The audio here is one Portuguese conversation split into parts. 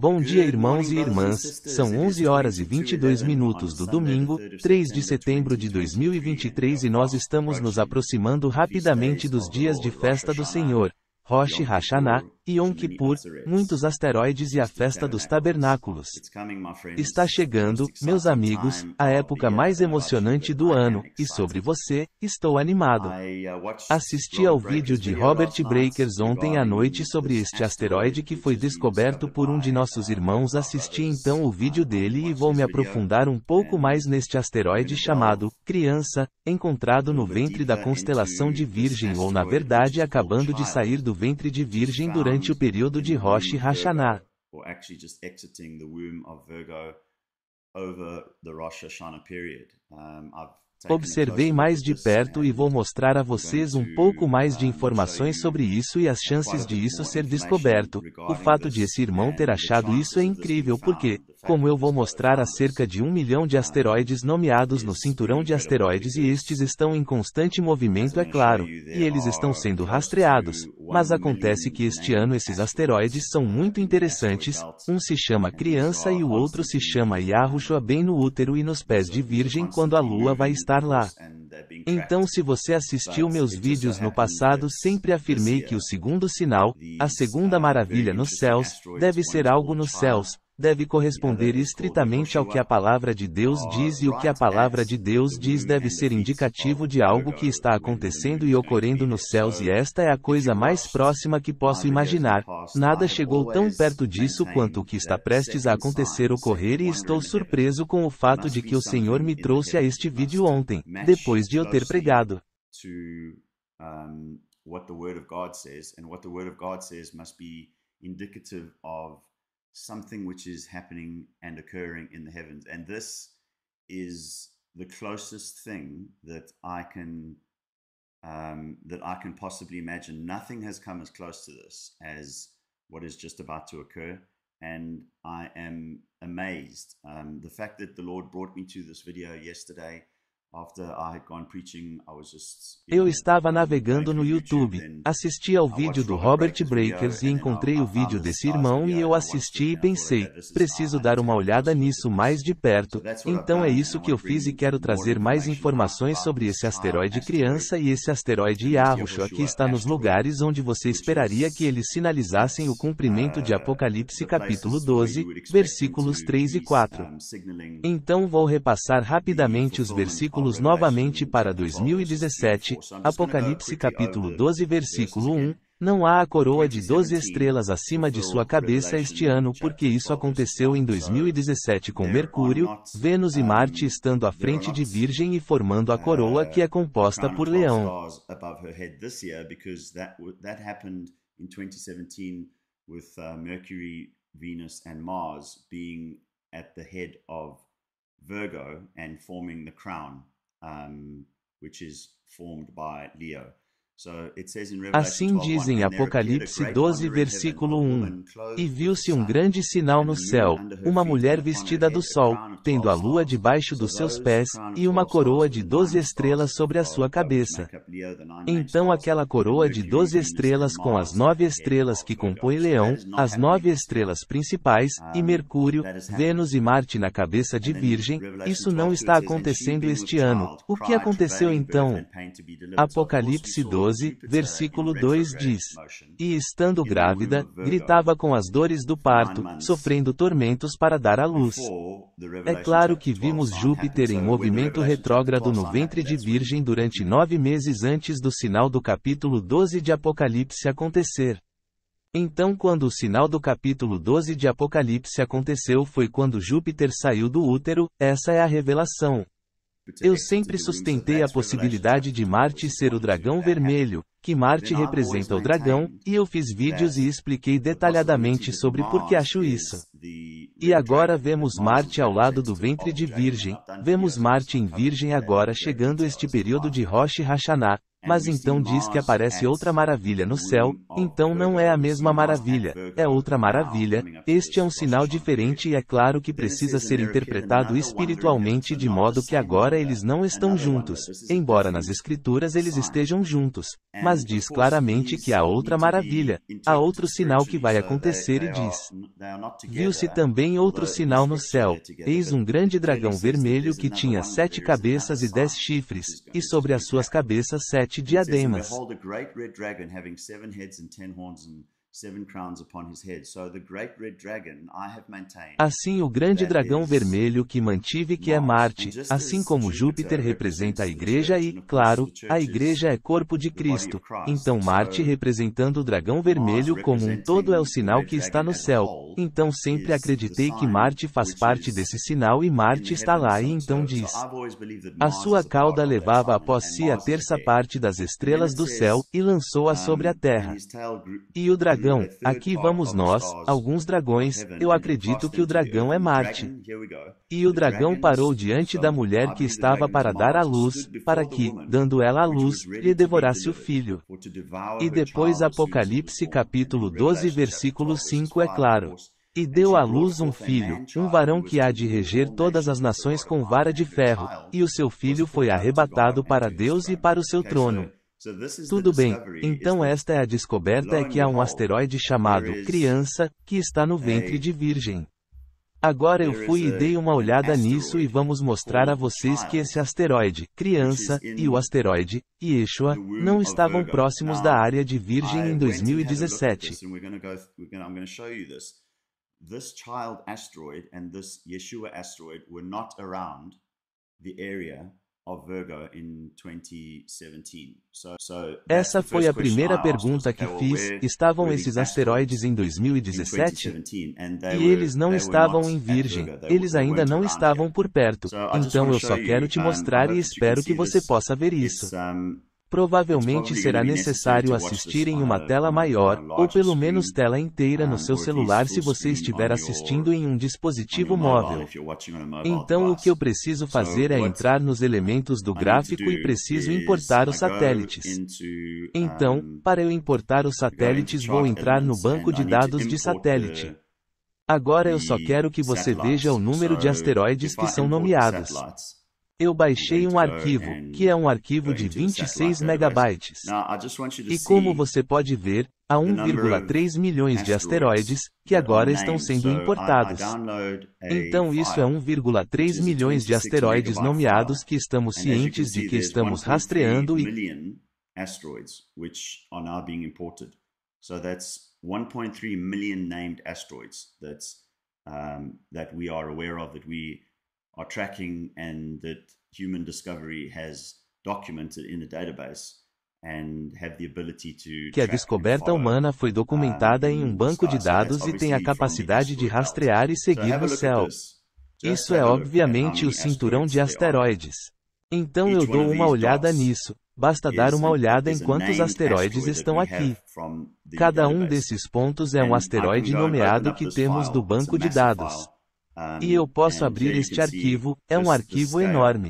Bom dia, irmãos e irmãs. São 11 horas e 22 minutos do domingo, 3 de setembro de 2023 e nós estamos nos aproximando rapidamente dos dias de festa do Senhor, Rosh Hashanah, Yom Kippur, muitos asteroides e a festa dos tabernáculos. Está chegando, meus amigos, a época mais emocionante do ano, e sobre você, estou animado. Assisti ao vídeo de Robert Breakers ontem à noite sobre este asteroide que foi descoberto por um de nossos irmãos. Assisti então o vídeo dele e vou me aprofundar um pouco mais neste asteroide chamado Criança, encontrado no ventre da constelação de Virgem ou, na verdade, acabando de sair do ventre de Virgem durante durante o período de Rosh Hashanah. Observei mais de perto e vou mostrar a vocês um pouco mais de informações sobre isso e as chances de isso ser descoberto. O fato de esse irmão ter achado isso é incrível porque, como eu vou mostrar há cerca de um milhão de asteroides nomeados no cinturão de asteroides e estes estão em constante movimento, é claro, e eles estão sendo rastreados. Mas acontece que este ano esses asteroides são muito interessantes, um se chama Criança e o outro se chama Yahushua bem no útero e nos pés de Virgem quando a Lua vai estar lá. Então se você assistiu meus vídeos no passado sempre afirmei que o segundo sinal, a segunda maravilha nos céus, deve ser algo nos céus, deve corresponder estritamente ao que a palavra de Deus diz e o que a palavra de Deus diz deve ser indicativo de algo que está acontecendo e ocorrendo nos céus e esta é a coisa mais próxima que posso imaginar. Nada chegou tão perto disso quanto o que está prestes a acontecer ocorrer e estou surpreso com o fato de que o Senhor me trouxe a este vídeo ontem, depois de eu ter pregado. indicative something which is happening and occurring in the heavens. And this is the closest thing that I can um, that I can possibly imagine. Nothing has come as close to this as what is just about to occur, and I am amazed. Um, the fact that the Lord brought me to this video yesterday Eu estava navegando no YouTube, assisti ao vídeo do Robert Breakers e encontrei o vídeo desse irmão e eu assisti e pensei, preciso dar uma olhada nisso mais de perto. Então é isso que eu fiz e quero trazer mais informações sobre esse asteroide criança e esse asteroide Yahushua que está nos lugares onde você esperaria que eles sinalizassem o cumprimento de uh, Apocalipse capítulo 12, versículos 3 e 4. Então vou repassar rapidamente os versículos versículos novamente para 2017, Apocalipse capítulo 12 versículo 1, não há a coroa de 12 estrelas acima de sua cabeça este ano porque isso aconteceu em 2017 com Mercúrio, Vênus e Marte estando à frente de Virgem e formando a coroa que é composta por Leão. Uh, Venus and Mars being at the head of Virgo and forming the crown. um, which is formed by Leo. Assim diz em Apocalipse 12, versículo 1. E viu-se um grande sinal no céu, uma mulher vestida do sol, tendo a lua debaixo dos seus pés, e uma coroa de doze estrelas sobre a sua cabeça. Então aquela coroa de doze estrelas com as nove estrelas que compõe Leão, as nove estrelas principais, e Mercúrio, Vênus e Marte na cabeça de Virgem, isso não está acontecendo este ano. O que aconteceu então? Apocalipse 12 12, versículo 2 diz: E estando grávida, gritava com as dores do parto, sofrendo tormentos para dar à luz. É claro que vimos Júpiter em movimento retrógrado no ventre de Virgem durante nove meses antes do sinal do capítulo 12 de Apocalipse acontecer. Então, quando o sinal do capítulo 12 de Apocalipse aconteceu, foi quando Júpiter saiu do útero, essa é a revelação. É eu sempre sustentei a possibilidade de né? Marte ser o dragão né? vermelho, que Marte é representa o dragão, e eu fiz vídeos e expliquei detalhadamente sobre por que acho isso. E agora vemos Marte ao lado do ventre de Virgem, vemos Marte em Virgem agora chegando este período de Rosh Hashanah, é mas então diz que aparece outra maravilha no céu, então não é a mesma maravilha, é outra maravilha. Este é um sinal diferente e é claro que precisa ser interpretado espiritualmente de modo que agora eles não estão juntos, embora nas escrituras eles estejam juntos. Mas diz claramente que há outra maravilha, há outro sinal que vai uh, acontecer e diz: Viu-se também outro sinal no céu, eis um grande dragão vermelho que tinha sete cabeças e dez chifres, e sobre as suas cabeças sete which are diadems. behold, a great red dragon having seven heads and ten horns and Assim, o grande dragão vermelho que mantive que é Marte, assim como Júpiter representa a Igreja e, claro, a Igreja é corpo de Cristo. Então, Marte representando o dragão vermelho como um todo é o sinal que está no céu. Então, sempre acreditei que Marte faz parte desse sinal e Marte está lá. E então diz: A sua cauda levava após si a terça parte das estrelas do céu e lançou-a sobre a terra. E o dragão dragão, aqui vamos nós, alguns dragões, eu acredito que o dragão é Marte. E o dragão parou diante da mulher que estava para dar à luz, para que, dando ela à luz, lhe devorasse o filho. E depois Apocalipse capítulo 12 versículo 5 é claro. E deu à luz um filho, um varão que há de reger todas as nações com vara de ferro, e o seu filho foi arrebatado para Deus e para o seu trono. Tudo bem, então esta é a descoberta é que há um asteroide chamado Criança, que está no ventre de Virgem. Agora eu fui e dei uma olhada nisso e vamos mostrar a vocês que esse asteroide, Criança, e o asteroide, Yeshua, não estavam próximos da área de Virgem em 2017. Yeshua essa foi a primeira pergunta que fiz. Estavam esses asteroides em 2017? E eles não estavam em Virgem. Eles ainda não estavam por perto. Então eu só quero te mostrar e espero que você possa ver isso provavelmente será necessário assistir em uma tela maior, ou pelo menos tela inteira no seu celular se você estiver assistindo em um dispositivo móvel. Então o que eu preciso fazer é entrar nos elementos do gráfico e preciso importar os satélites. Então, para eu importar os satélites vou entrar no banco de dados de satélite. Agora eu só quero que você veja o número de asteroides que são nomeados. Eu baixei um uh, arquivo, que é um arquivo de 26 megabytes. E como você pode ver, há 1,3 milhões de asteroides, que agora estão sendo importados. Então isso é 1,3 milhões de asteroides nomeados que estamos cientes de que estamos rastreando e... So that's 1.3 million named asteroids that's um, that we are aware of that we are tracking and that human discovery has documented in database. Que a descoberta humana foi documentada em um banco de dados e tem a capacidade de rastrear e seguir no céu. Isso é obviamente o cinturão de asteroides. Então eu dou uma olhada nisso. Basta dar uma olhada em quantos asteroides estão aqui. Cada um desses pontos é um asteroide nomeado que temos do banco de dados. E eu posso abrir este arquivo, é um arquivo enorme.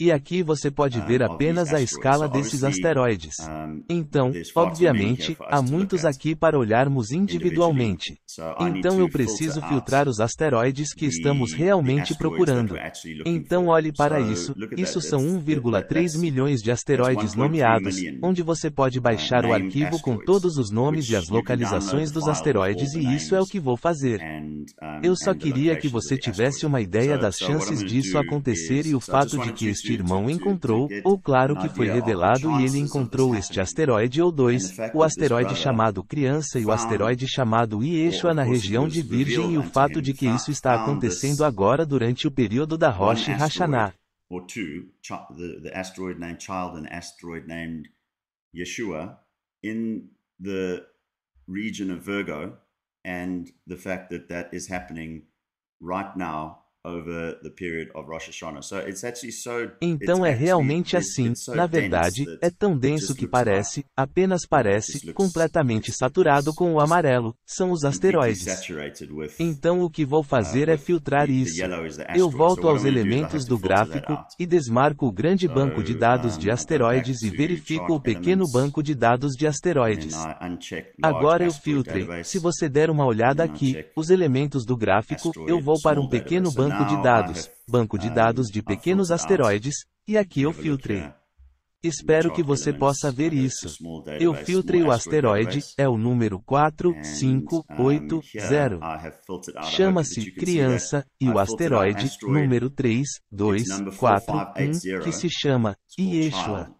E aqui você pode ah, ver apenas é a escala desses asteroides. Ah, então, obviamente, é há muitos tá? aqui para olharmos individualmente. Então eu preciso filtrar os asteroides que estamos realmente procurando. Então olhe para isso, isso são 1,3 milhões de asteroides nomeados, onde você pode uh, baixar o arquivo com todos os nomes e as localizações dos asteroides e isso é o que vou fazer. Eu só queria que você tivesse uma ideia das chances disso acontecer e o fato de que este este irmão encontrou, ou claro que foi revelado e ele encontrou este asteroide ou dois, o asteroide chamado Criança e o asteroide chamado Yeshua na região de Virgem e o fato de que isso está acontecendo agora durante o período da Rosh Hashanah. Or two, the, the asteroid named Child and asteroid named Yeshua in the region of Virgo, and the fact that that is happening right now então é realmente assim, na verdade, é tão denso que parece, apenas parece, completamente saturado com o amarelo, são os asteroides. Então o que vou uh, fazer é filtrar isso. Eu volto aos elementos do gráfico e desmarco o grande banco de dados de asteroides e verifico o pequeno banco de dados de asteroides. Agora eu filtrei. Se você der uma olhada aqui, os elementos do gráfico, eu vou para um pequeno banco banco de dados, é banco de dados de pequenos asteroides, e aqui eu filtrei. É. Espero que você possa ver isso. Eu filtrei o asteroide, é o número 4580. Chama-se Criança, e o asteroide, número 3241, que se chama Ieshua.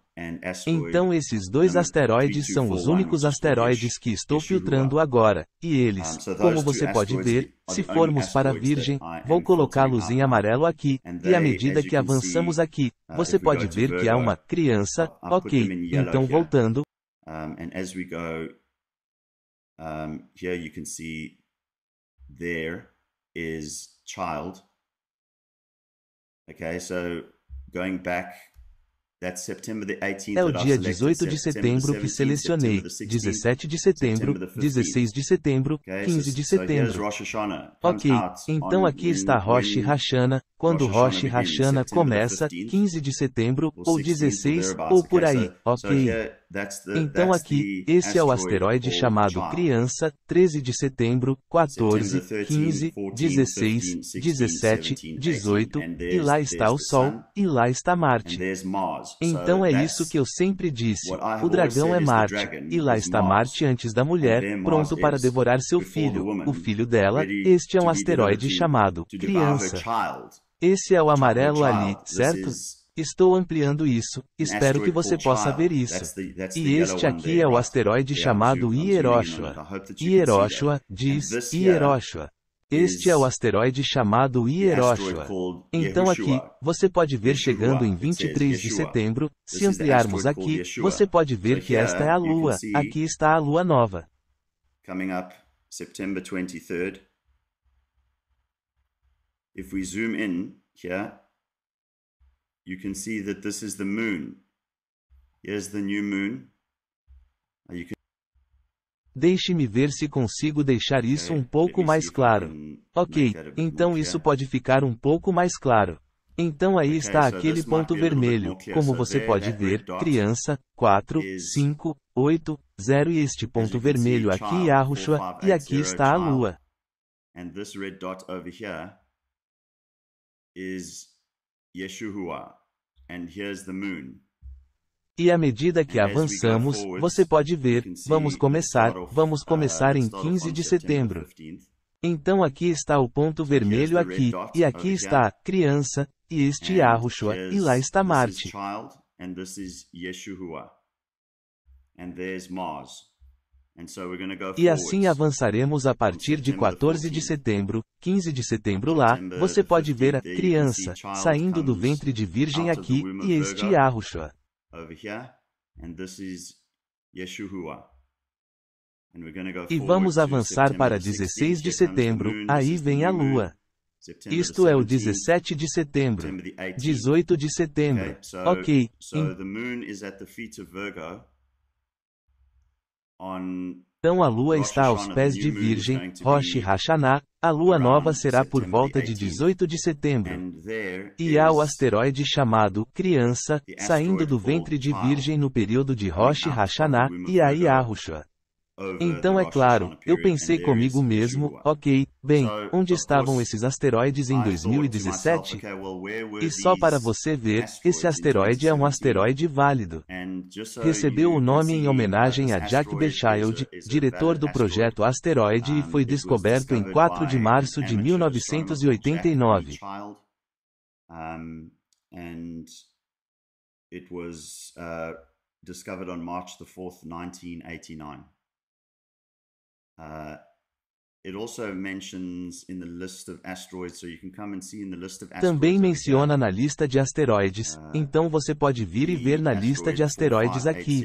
Então esses dois asteroides são os únicos asteroides que estou filtrando uh, agora, e eles, como você pode ver, se formos para a Virgem, vou colocá-los em amarelo aqui, e à medida que avançamos aqui, uh, você pode ver que há uma criança, uh, ok, então voltando. going back é o dia 18 de setembro que selecionei, 17 de setembro, 16 de setembro, 15 de setembro. Ok, então aqui está Rosh Hashanah, quando Rosh Hashanah começa, 15 de setembro, ou 16, ou por aí, ok? Então aqui, esse é o asteroide chamado Criança, 13 de setembro, 14, 15, 16, 17, 18, e lá está o Sol, e lá está Marte. Então é isso que eu sempre disse, o dragão é Marte, e lá está Marte antes da mulher, pronto para devorar seu filho, o filho dela, este é um asteroide chamado Criança. Esse é o amarelo ali, certo? Estou ampliando isso, espero que você possa ver isso. E este aqui é o asteroide chamado Hieroshua. Hieroshua, diz, Hieroshua. Este é o asteroide chamado Hieroshua. Então aqui, você pode ver chegando em 23 de setembro, se ampliarmos aqui, você pode ver que esta é a Lua, aqui está a Lua nova. Coming up, September 23 if we zoom in here, you can see that this is the moon. Here's the new moon. Can... Deixe-me ver se consigo deixar isso okay. um pouco mais claro. Ok, então isso pode ficar um pouco mais claro. Então aí okay, está so aquele ponto vermelho, como so você there, pode ver, criança, 4, 5, 8, 0 e este ponto vermelho aqui é a Yahushua, e aqui está a lua. And this red dot over here is Yeshua, and here's the moon. E à medida que avançamos, você pode ver, vamos começar, vamos uh, começar em 15 de setembro. Então aqui está o ponto vermelho aqui, e aqui está, criança, e este é Yahushua, e lá está Marte. And there's Mars. E assim avançaremos a partir de 14 de setembro, 15 de setembro lá, você pode ver a criança saindo do ventre de virgem aqui, e este Yahushua. E vamos avançar para 16 de setembro, aí vem a lua. Isto é o 17 de setembro. 18 de setembro. Ok. Em... Então a lua está aos pés de Virgem, Rosh Hashanah, a lua nova será por volta de 18 de setembro. E há o asteroide chamado Criança, saindo do ventre de Virgem no período de Rosh Hashanah, e a Yahushua. Então é claro, eu pensei comigo mesmo, ok, bem, onde estavam esses asteroides em 2017? E só para você ver, esse asteroide é um asteroide válido. Recebeu o nome em homenagem a Jack Bechild, diretor do projeto Asteroide e foi descoberto em 4 de março de 1989. It was uh, discovered on March the 4th, 1989. Uh, Também menciona na lista de asteroides, uh, então você pode vir e ver na lista de asteroides aqui.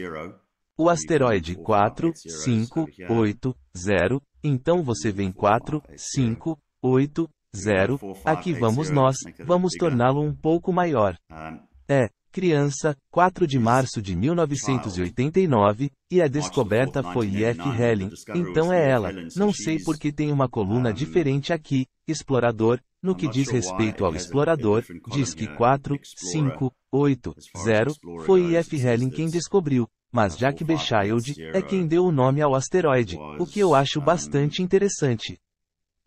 O asteroide 4580, então você vem 4580, aqui vamos nós, vamos torná-lo um pouco maior. É, Criança, 4 de março de 1989, e a descoberta foi E.F. Helling, então é ela. Não sei porque tem uma coluna diferente aqui, explorador, no que diz respeito ao explorador, diz que 4, 5, 8, 0, foi E.F. Helling quem descobriu, mas Jack Bechild é quem deu o nome ao asteroide, o que eu acho bastante interessante.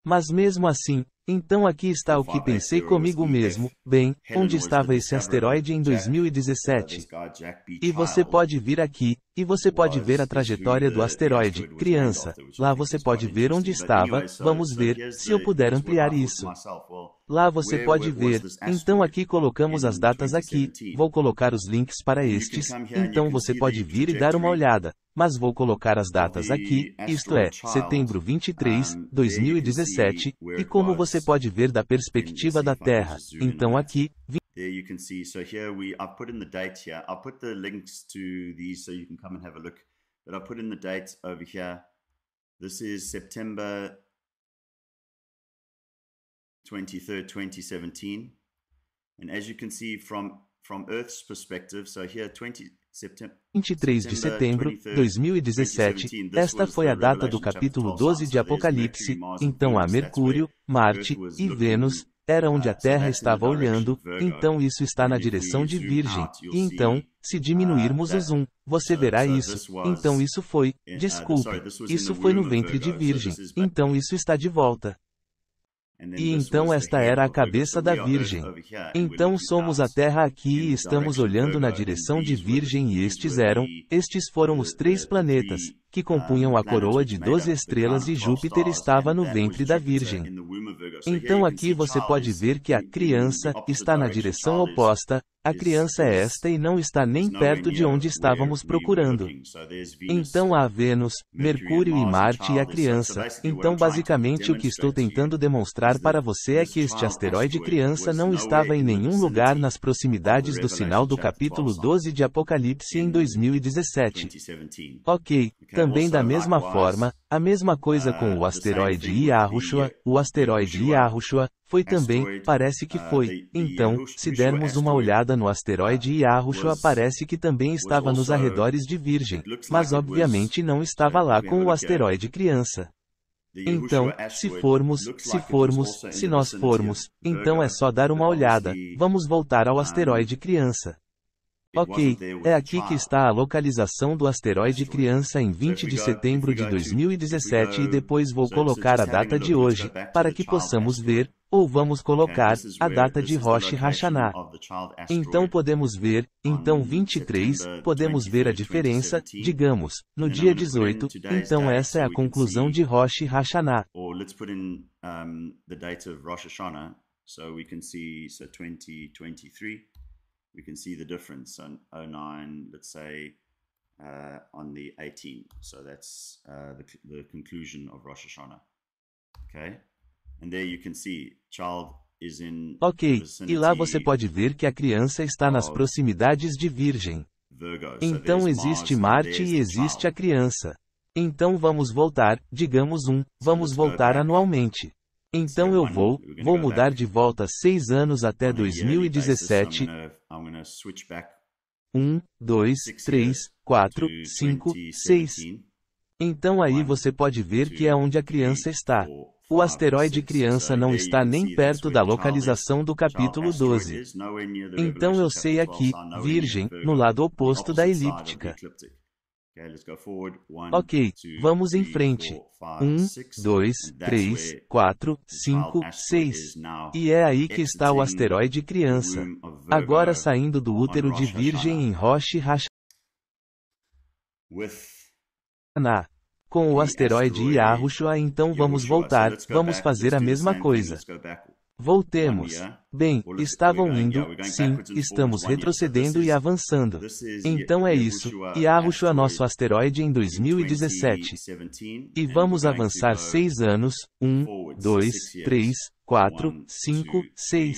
Mas mesmo assim, então aqui está o que pensei comigo mesmo, bem, onde estava esse asteroide em 2017? E você pode vir aqui, e você pode ver a trajetória do asteroide, criança. Lá você pode ver onde estava, vamos ver, se eu puder ampliar isso. Lá você pode ver, então aqui colocamos as datas aqui, vou colocar os links para estes, então você pode vir e dar uma olhada mas vou colocar as datas aqui, isto é, setembro 23, 2017, e como você você pode ver da perspectiva da Terra. Então aqui, There you can see, so here we, I've put in the dates here. I'll put the links to these so you can come and have a look. But i put in the dates over here. This is September 23rd, 2017. And as you can see from, from Earth's perspective, so here 20, 23 de setembro de 2017, esta foi a data do capítulo 12 de Apocalipse, então a Mercúrio, Marte e Vênus era onde a Terra estava olhando, então isso está na direção de Virgem, e então, se diminuirmos uh, o zoom, você uh, verá isso. Então isso foi, uh, desculpe, isso foi no ventre de Virgem, então isso está de volta. E então esta era a cabeça da Virgem. Então somos a Terra aqui e estamos olhando na direção de Virgem e estes eram, estes foram os três planetas, que uh, compunham a coroa de 12 estrelas e Júpiter estava no ventre da Virgem. Então aqui você pode ver que a criança está na direção oposta, a criança é esta e não está nem perto de onde estávamos procurando. Então há Vênus, Mercúrio e Marte e a criança. Então, basicamente, o que estou tentando demonstrar para você é que este asteroide criança não estava em nenhum lugar nas proximidades do sinal do capítulo 12 de Apocalipse em 2017. Ok, também da mesma forma, a mesma coisa com o ah, asteroide Yahushua, o asteroide Yahushua, foi também, parece que ah, foi. Então, se dermos uma olhada no asteroide Yahushua parece aparece que também estava nos arredores de Virgem, mas obviamente não estava lá com o asteroide criança. Então, se formos, se formos, se nós formos, então é só dar uma olhada, vamos voltar ao asteroide criança. Ok, é aqui que está a localização do asteroide criança em 20 de setembro de 2017 e depois vou colocar a data de hoje, para que possamos ver, ou vamos colocar a data de Rosh Hashanah. Então podemos ver, então 23, podemos ver a diferença, digamos, no dia 18, então essa é a conclusão de Rosh Hashanah. we can see the difference on 09, let's say, uh, on the 18. So that's uh, the, the conclusion of Rosh Hashanah. Okay. Ok, e lá você pode ver que a criança está nas proximidades de Virgem. Então existe Marte e existe a criança. Então vamos voltar, digamos um, vamos voltar anualmente. Então eu vou, vou mudar de volta seis anos até 2017. 1, 2, 3, 4, 5, 6. Então aí você pode ver que é onde a criança está. O asteroide criança não está nem perto da localização do capítulo 12. Então eu sei aqui, virgem, no lado oposto da elíptica. Ok, vamos em frente. 1, 2, 3, 4, 5, 6. E é aí que está o asteroide criança. Agora saindo do útero de Virgem em Rosh Hashanah com o asteroide Yahushua, então vamos voltar, vamos fazer a mesma coisa. Voltemos. Bem, estavam indo, sim, estamos retrocedendo e avançando. Então é isso, Yahushua nosso asteroide em 2017. E vamos avançar seis anos, um, dois, três, quatro, cinco, seis.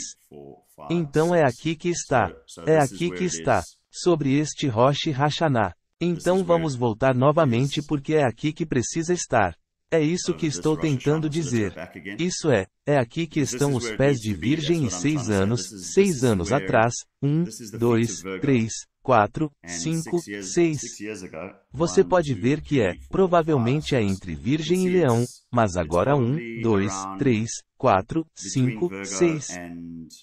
Então é aqui que está. É aqui que está. Sobre este Rosh Hashanah. Então vamos voltar novamente porque é aqui que precisa estar. É isso que estou tentando dizer. Isso é, é aqui que estão os pés de virgem e seis anos, seis anos atrás, um, dois, três, quatro, cinco, seis. Você pode ver que é, provavelmente é entre virgem e leão, mas agora um, dois, três, quatro, cinco, seis.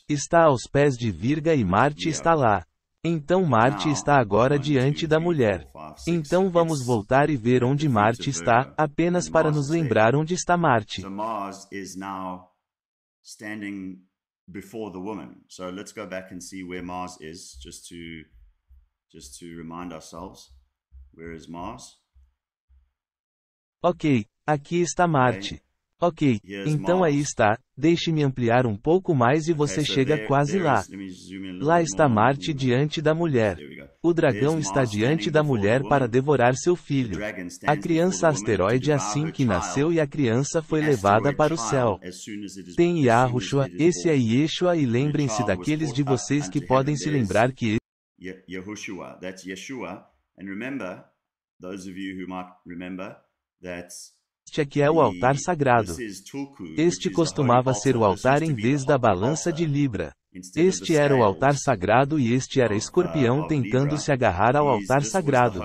Está aos pés de Virga e Marte está lá. Então Marte está agora diante da mulher. Então vamos voltar e ver onde Marte está, apenas para nos lembrar onde está Marte. before the woman. So let's go back and see where Mars is, just to just to remind ourselves. Where is Mars? Ok, aqui está Marte. Okay. Ok, então aí está, deixe-me ampliar um pouco mais e você chega quase lá. Lá está Marte diante da mulher. O dragão está diante da mulher para devorar seu filho. A criança asteroide assim que nasceu e a criança foi levada para o céu. Tem Yahushua, esse é Yeshua e lembrem-se daqueles de vocês que podem se lembrar que Yahushua, that's Yeshua, and remember, those of you who might remember, that's este aqui é o altar sagrado. Este costumava ser o altar em vez da balança de Libra. Este era o altar sagrado e este era escorpião uh, tentando se agarrar ao altar sagrado.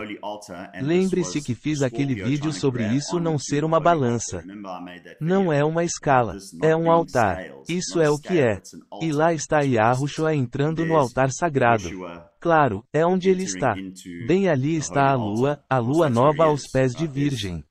Lembre-se que fiz aquele vídeo sobre isso não ser uma balança. Não é uma escala, é um altar. Isso é o que é. E lá está Yahushua entrando no altar sagrado. Claro, é onde ele está. Bem ali está a lua, a lua nova aos pés de uh, Virgem.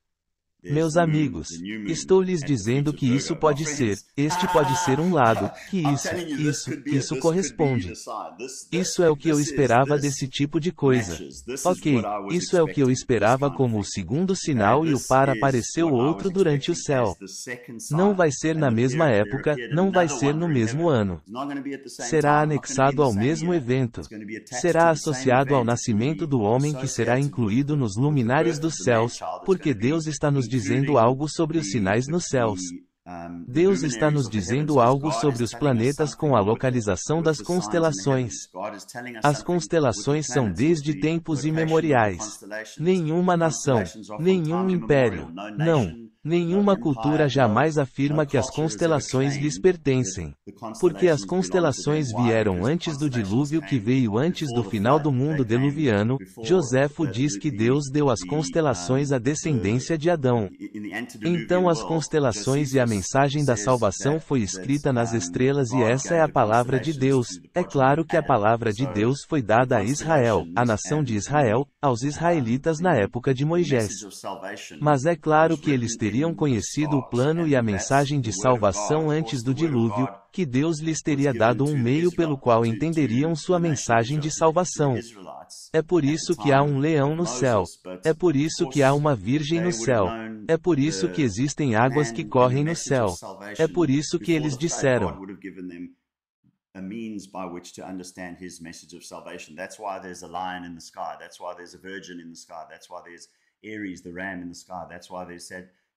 Meus amigos, estou lhes dizendo que isso pode ser, este pode ser um lado, que isso, isso, isso corresponde. É tipo isso é o que eu esperava desse tipo de coisa. Ok, isso é o que eu esperava como o segundo sinal e o par apareceu outro durante o céu. Não vai ser na mesma época, não vai ser no mesmo ano. Será anexado ao mesmo evento. Será associado ao nascimento do homem que será incluído nos luminares dos céus, porque Deus está nos dizendo algo sobre os sinais nos céus. Deus está nos dizendo algo sobre os planetas com a localização das constelações. As constelações são desde tempos imemoriais. Nenhuma nação, nenhum império, não, Nenhuma cultura jamais afirma que as constelações lhes pertencem, porque as constelações vieram antes do dilúvio que veio antes do final do mundo deluviano. Joséfo diz que Deus deu as constelações à uh, descendência de Adão. Então as constelações e a mensagem da salvação foi escrita nas estrelas e essa é a palavra de Deus. É claro que a palavra de Deus foi dada a Israel, a nação de Israel, aos uh, israelitas na época de Moisés. Mas é claro que eles teriam teriam conhecido o plano e a mensagem de salvação antes do dilúvio, que Deus lhes teria dado um meio pelo qual entenderiam sua mensagem de salvação. É por isso que há um leão no céu. É por isso que há uma virgem no céu. É por isso que existem águas que correm no céu. É por isso que eles disseram. a means by which to understand his message of salvation. That's why there's a lion in the sky. That's why there's a virgin in the sky. That's why there's the ram in the sky. That's why they said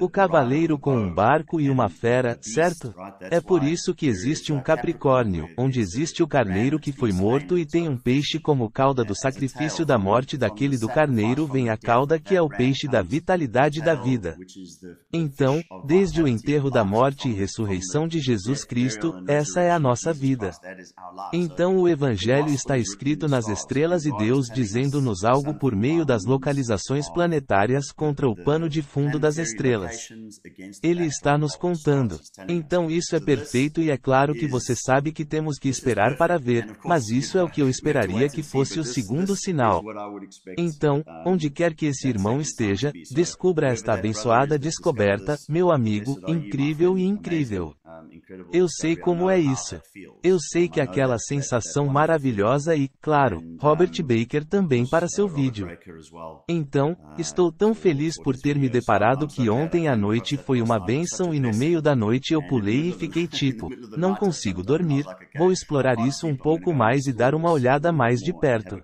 o cavaleiro com um barco e uma fera, certo? É por isso que existe um Capricórnio, onde existe o carneiro que foi morto e tem um peixe como cauda do sacrifício da morte daquele do carneiro vem a cauda que é o peixe da vitalidade da vida. Então, desde o enterro da morte e ressurreição de Jesus Cristo, essa é a nossa vida. Então o Evangelho está escrito nas estrelas e Deus dizendo-nos algo por meio das localizações planetárias contra o pano de fundo das estrelas estrelas. Ele está nos contando. Então isso é perfeito e é claro que você sabe que temos que esperar para ver, mas isso é o que eu esperaria que fosse o segundo sinal. Então, onde quer que esse irmão esteja, descubra esta abençoada descoberta, meu amigo, incrível e incrível. É eu sei como é isso. Eu sei que aquela sensação maravilhosa e, claro, Robert Baker também para seu vídeo. Então, ah, estou tão feliz por ter me deparado que ontem à noite foi uma benção e no meio da noite eu pulei e fiquei tipo, não consigo dormir, vou explorar isso um pouco mais e dar uma olhada mais de perto.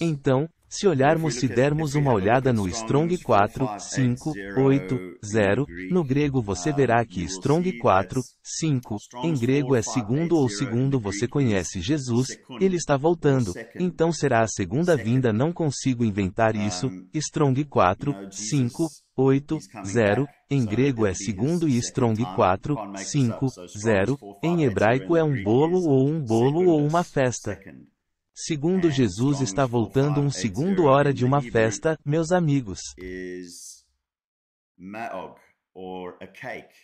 Então, se olharmos se dermos uma olhada no Strong 4, 5, 8, 0, no grego você ah, verá que Strong 4, 5, em grego é segundo ou segundo você conhece Jesus, ele está voltando, então será a segunda vinda não consigo inventar isso, Strong 4, 5, 8, 0, em grego é segundo e strong 4, 5, 0, em hebraico é um bolo ou um bolo ou uma festa. Segundo é, Jesus está voltando um segundo hora de uma festa, meus amigos. Ma'og a cake.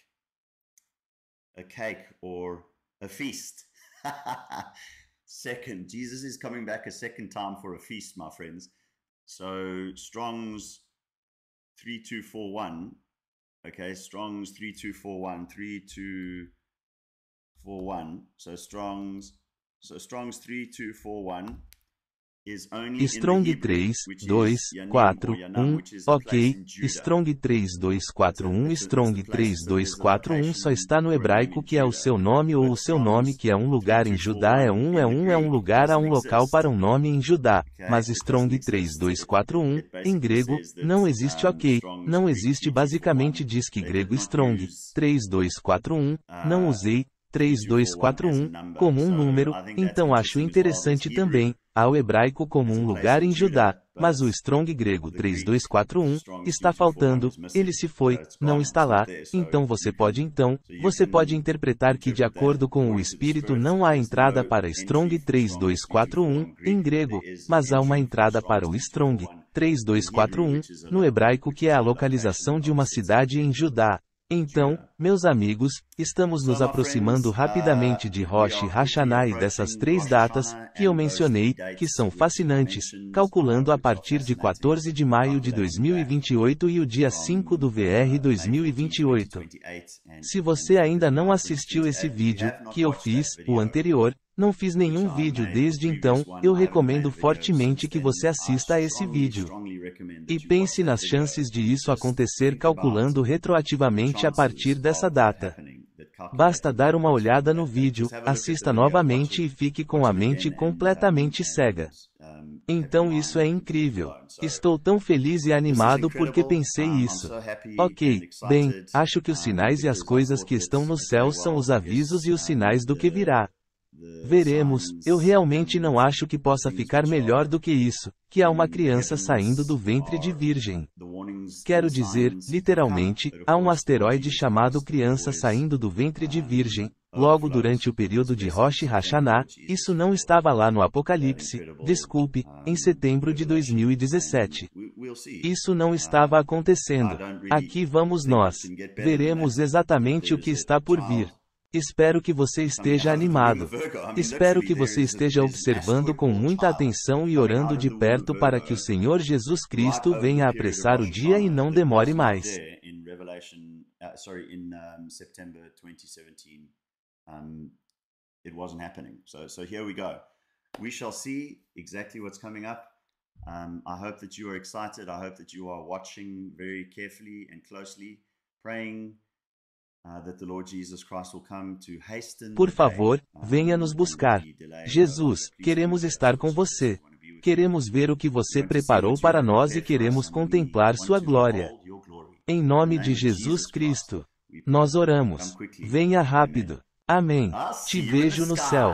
A cake a feast. second, Jesus is coming back a second time for a feast, my friends. So Strong's 3241. Okay, Strong's 3241, 3241. So Strong's Strong 3, 2, 4, 1, ok, Strong 3, 2, 4, 1, Strong 3, 2, 4, 1 só está no hebraico que é o seu nome ou o seu nome que é um lugar em Judá é um é um é um lugar a é um local para um nome em Judá, mas Strong 3, 2, 4, 1, em grego, não existe ok, não existe basicamente diz que grego Strong 3, 2, 4, 1, não uh, usei, 3241, como um número, então acho interessante também, ao hebraico como um lugar em Judá, mas o strong grego 3241 está faltando, ele se foi, não está lá, então você pode então, você pode interpretar que de acordo com o espírito não há entrada para strong 3241 em grego, mas há uma entrada para o strong 3241 no hebraico que é a localização de uma cidade em Judá. Então, meus amigos, estamos nos aproximando uh, rapidamente de Rosh Hashanah e dessas três datas que eu mencionei, que são fascinantes, calculando a partir de 14 de maio de 2028 e o dia 5 do VR 2028. Se você ainda não assistiu esse vídeo que eu fiz, o anterior, não fiz nenhum vídeo desde então, eu recomendo fortemente que você assista a esse vídeo. E pense nas chances de isso acontecer calculando retroativamente a partir dessa data. Basta dar uma olhada no vídeo, assista novamente e fique com a mente completamente cega. Então isso é incrível. Estou tão feliz e animado porque pensei isso. Ok, bem, acho que os sinais e as coisas que estão no céu são os avisos e os sinais do que virá. Veremos, eu realmente não acho que possa ficar melhor do que isso, que há uma criança saindo do ventre de virgem. Quero dizer, literalmente, há um asteroide chamado criança saindo do ventre de virgem, Logo durante o período de Rosh Hashanah, isso não estava lá no Apocalipse, desculpe, em setembro de 2017. Isso não estava acontecendo. Aqui vamos nós. Veremos exatamente o que está por vir. Espero que você esteja animado. Espero que você esteja observando com muita atenção e orando de perto para que o Senhor Jesus Cristo venha apressar o dia e não demore mais. We shall see exactly what's coming up. Um, I hope that you are excited. I hope that you are watching very carefully and closely, praying, Uh, Por favor, uh, venha nos buscar. Jesus, queremos estar com você. Queremos ver o que você preparou para nós e queremos contemplar sua glória. Em nome de Jesus Cristo, nós oramos. Venha rápido. Amém. Te vejo no céu.